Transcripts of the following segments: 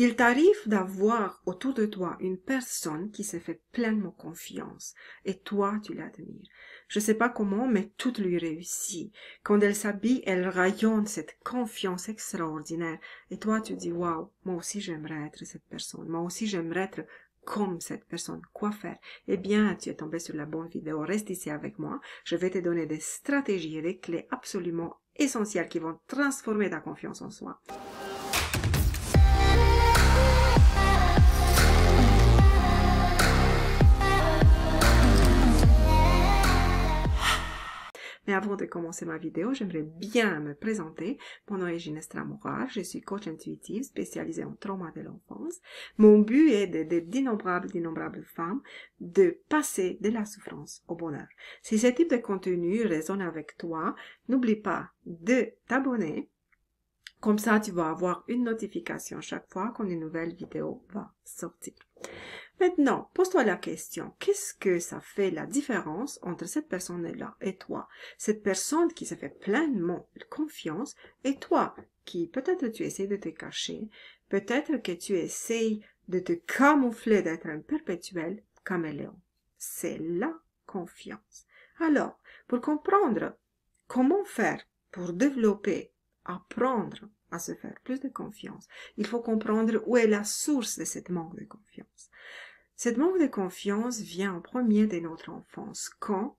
Il t'arrive d'avoir autour de toi une personne qui se fait pleinement confiance et toi tu l'admires. Je ne sais pas comment, mais tout lui réussit. Quand elle s'habille, elle rayonne cette confiance extraordinaire et toi tu dis waouh, moi aussi j'aimerais être cette personne, moi aussi j'aimerais être comme cette personne, quoi faire Eh bien, tu es tombé sur la bonne vidéo, reste ici avec moi, je vais te donner des stratégies et des clés absolument essentielles qui vont transformer ta confiance en soi. avant de commencer ma vidéo, j'aimerais bien me présenter. Mon nom est Ginestra je suis coach intuitive spécialisée en trauma de l'enfance. Mon but est d'aider d'innombrables, d'innombrables femmes de passer de la souffrance au bonheur. Si ce type de contenu résonne avec toi, n'oublie pas de t'abonner comme ça, tu vas avoir une notification chaque fois qu'une nouvelle vidéo va sortir. Maintenant, pose-toi la question, qu'est-ce que ça fait la différence entre cette personne-là et toi Cette personne qui se fait pleinement confiance et toi qui peut-être tu essaies de te cacher, peut-être que tu essaies de te camoufler d'être un perpétuel caméléon. C'est la confiance. Alors, pour comprendre comment faire pour développer apprendre à se faire plus de confiance. Il faut comprendre où est la source de cette manque de confiance. Cette manque de confiance vient en premier de notre enfance, quand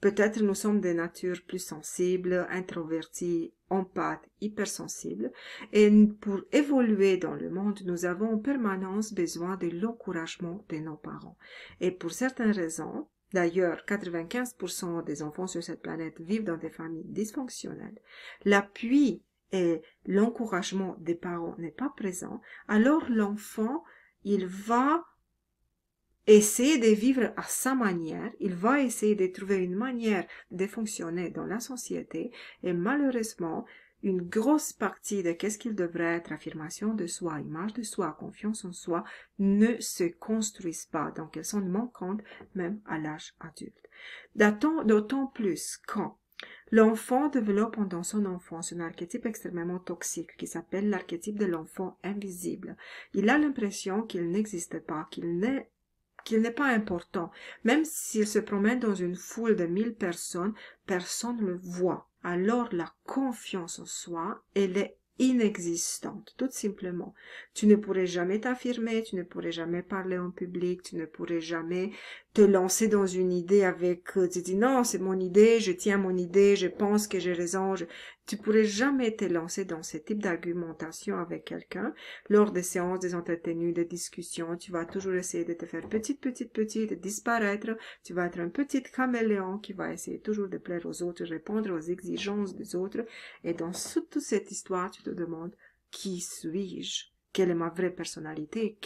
peut-être nous sommes des natures plus sensible, introverties, empathes, hypersensibles, et pour évoluer dans le monde, nous avons en permanence besoin de l'encouragement de nos parents. Et pour certaines raisons, D'ailleurs, 95% des enfants sur cette planète vivent dans des familles dysfonctionnelles. L'appui et l'encouragement des parents n'est pas présent, alors l'enfant, il va essayer de vivre à sa manière, il va essayer de trouver une manière de fonctionner dans la société et malheureusement, une grosse partie de qu'est-ce qu'il devrait être affirmation de soi, image de soi, confiance en soi ne se construisent pas, donc elles sont manquantes même à l'âge adulte. D'autant plus quand L'enfant développe pendant son enfance un archétype extrêmement toxique qui s'appelle l'archétype de l'enfant invisible. Il a l'impression qu'il n'existe pas, qu'il n'est qu'il n'est pas important. Même s'il se promène dans une foule de mille personnes, personne ne le voit. Alors la confiance en soi, elle est inexistante, tout simplement. Tu ne pourrais jamais t'affirmer, tu ne pourrais jamais parler en public, tu ne pourrais jamais te lancer dans une idée avec, euh, tu dis non, c'est mon idée, je tiens mon idée, je pense que j'ai raison. Je... Tu pourrais jamais te lancer dans ce type d'argumentation avec quelqu'un. Lors des séances, des entretenues, des discussions, tu vas toujours essayer de te faire petite, petite, petite, disparaître. Tu vas être un petit caméléon qui va essayer toujours de plaire aux autres, répondre aux exigences des autres. Et dans toute cette histoire, tu te demandes qui suis-je? Quelle est ma vraie personnalité?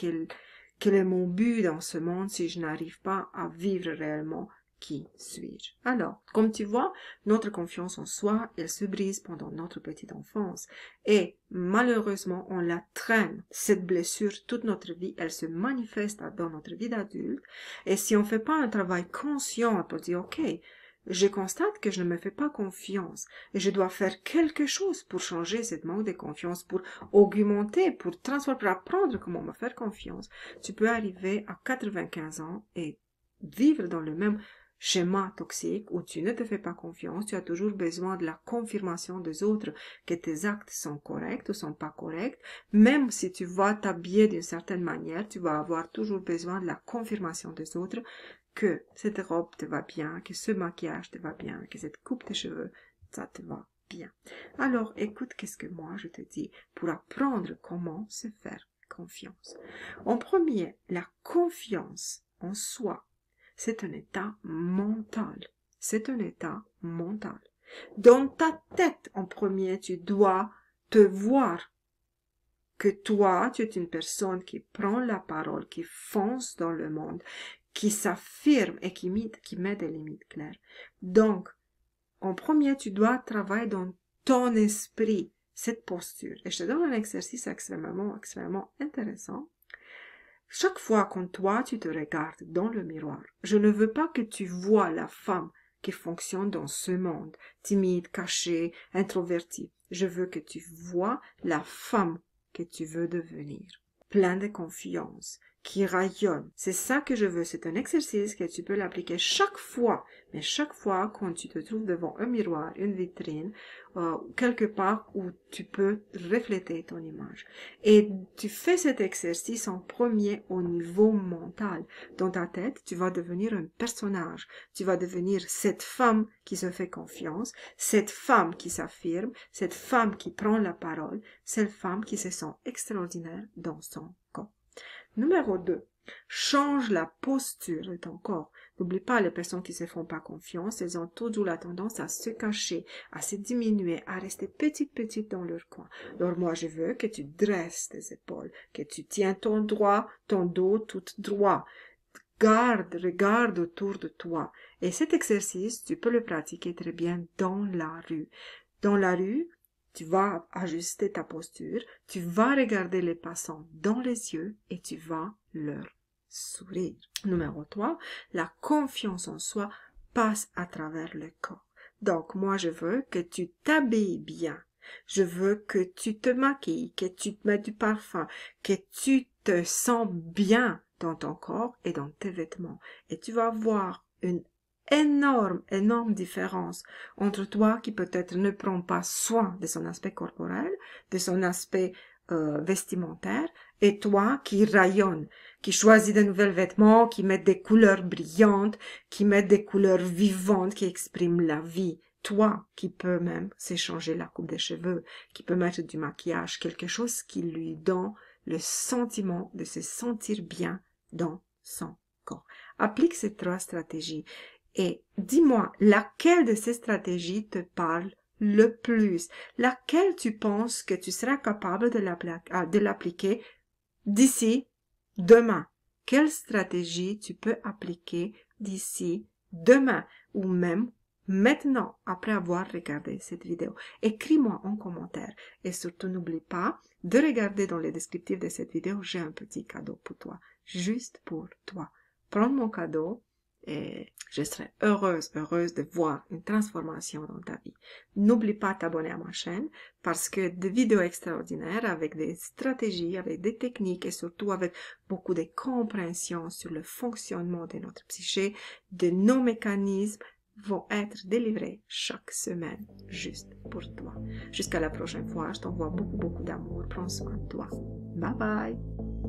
quel est mon but dans ce monde si je n'arrive pas à vivre réellement qui suis-je alors comme tu vois notre confiance en soi elle se brise pendant notre petite enfance et malheureusement on la traîne cette blessure toute notre vie elle se manifeste dans notre vie d'adulte et si on ne fait pas un travail conscient pour dire ok je constate que je ne me fais pas confiance et je dois faire quelque chose pour changer cette manque de confiance, pour augmenter, pour transformer, apprendre comment me faire confiance. Tu peux arriver à 95 ans et vivre dans le même schéma toxique où tu ne te fais pas confiance, tu as toujours besoin de la confirmation des autres que tes actes sont corrects ou sont pas corrects. Même si tu vas t'habiller d'une certaine manière, tu vas avoir toujours besoin de la confirmation des autres que cette robe te va bien, que ce maquillage te va bien, que cette coupe de cheveux, ça te va bien. Alors écoute qu'est-ce que moi je te dis pour apprendre comment se faire confiance. En premier, la confiance en soi, c'est un état mental. C'est un état mental. Dans ta tête, en premier, tu dois te voir que toi, tu es une personne qui prend la parole, qui fonce dans le monde, qui s'affirme et qui met, qui met des limites claires. Donc, en premier, tu dois travailler dans ton esprit cette posture. Et je te donne un exercice extrêmement, extrêmement intéressant. Chaque fois qu'on toi, tu te regardes dans le miroir, je ne veux pas que tu vois la femme qui fonctionne dans ce monde, timide, cachée, introvertie. Je veux que tu vois la femme que tu veux devenir, pleine de confiance, qui rayonne. C'est ça que je veux. C'est un exercice que tu peux l'appliquer chaque fois. Mais chaque fois quand tu te trouves devant un miroir, une vitrine, euh, quelque part où tu peux refléter ton image. Et tu fais cet exercice en premier au niveau mental. Dans ta tête, tu vas devenir un personnage. Tu vas devenir cette femme qui se fait confiance, cette femme qui s'affirme, cette femme qui prend la parole, cette femme qui se sent extraordinaire dans son Numéro 2. Change la posture de ton corps. N'oublie pas les personnes qui ne se font pas confiance, elles ont toujours la tendance à se cacher, à se diminuer, à rester petite petite dans leur coin. Alors moi je veux que tu dresses tes épaules, que tu tiens ton droit, ton dos tout droit. Garde, regarde autour de toi. Et cet exercice, tu peux le pratiquer très bien dans la rue. Dans la rue, tu vas ajuster ta posture, tu vas regarder les passants dans les yeux et tu vas leur sourire. Numéro 3, la confiance en soi passe à travers le corps. Donc moi je veux que tu t'habilles bien. Je veux que tu te maquilles, que tu te mets du parfum, que tu te sens bien dans ton corps et dans tes vêtements. Et tu vas voir une énorme, énorme différence entre toi qui peut-être ne prend pas soin de son aspect corporel, de son aspect euh, vestimentaire, et toi qui rayonne, qui choisit de nouveaux vêtements, qui met des couleurs brillantes, qui met des couleurs vivantes, qui exprime la vie. Toi qui peut même s'échanger la coupe des cheveux, qui peut mettre du maquillage, quelque chose qui lui donne le sentiment de se sentir bien dans son corps. Applique ces trois stratégies et dis-moi, laquelle de ces stratégies te parle le plus Laquelle tu penses que tu seras capable ah, de l'appliquer d'ici demain Quelle stratégie tu peux appliquer d'ici demain ou même maintenant après avoir regardé cette vidéo. Écris-moi en commentaire et surtout n'oublie pas de regarder dans les descriptifs de cette vidéo, j'ai un petit cadeau pour toi, juste pour toi. Prends mon cadeau, et je serai heureuse, heureuse de voir une transformation dans ta vie. N'oublie pas de t'abonner à ma chaîne parce que des vidéos extraordinaires avec des stratégies, avec des techniques et surtout avec beaucoup de compréhension sur le fonctionnement de notre psyché, de nos mécanismes vont être délivrés chaque semaine juste pour toi. Jusqu'à la prochaine fois, je t'envoie beaucoup beaucoup d'amour. Prends soin de toi. Bye bye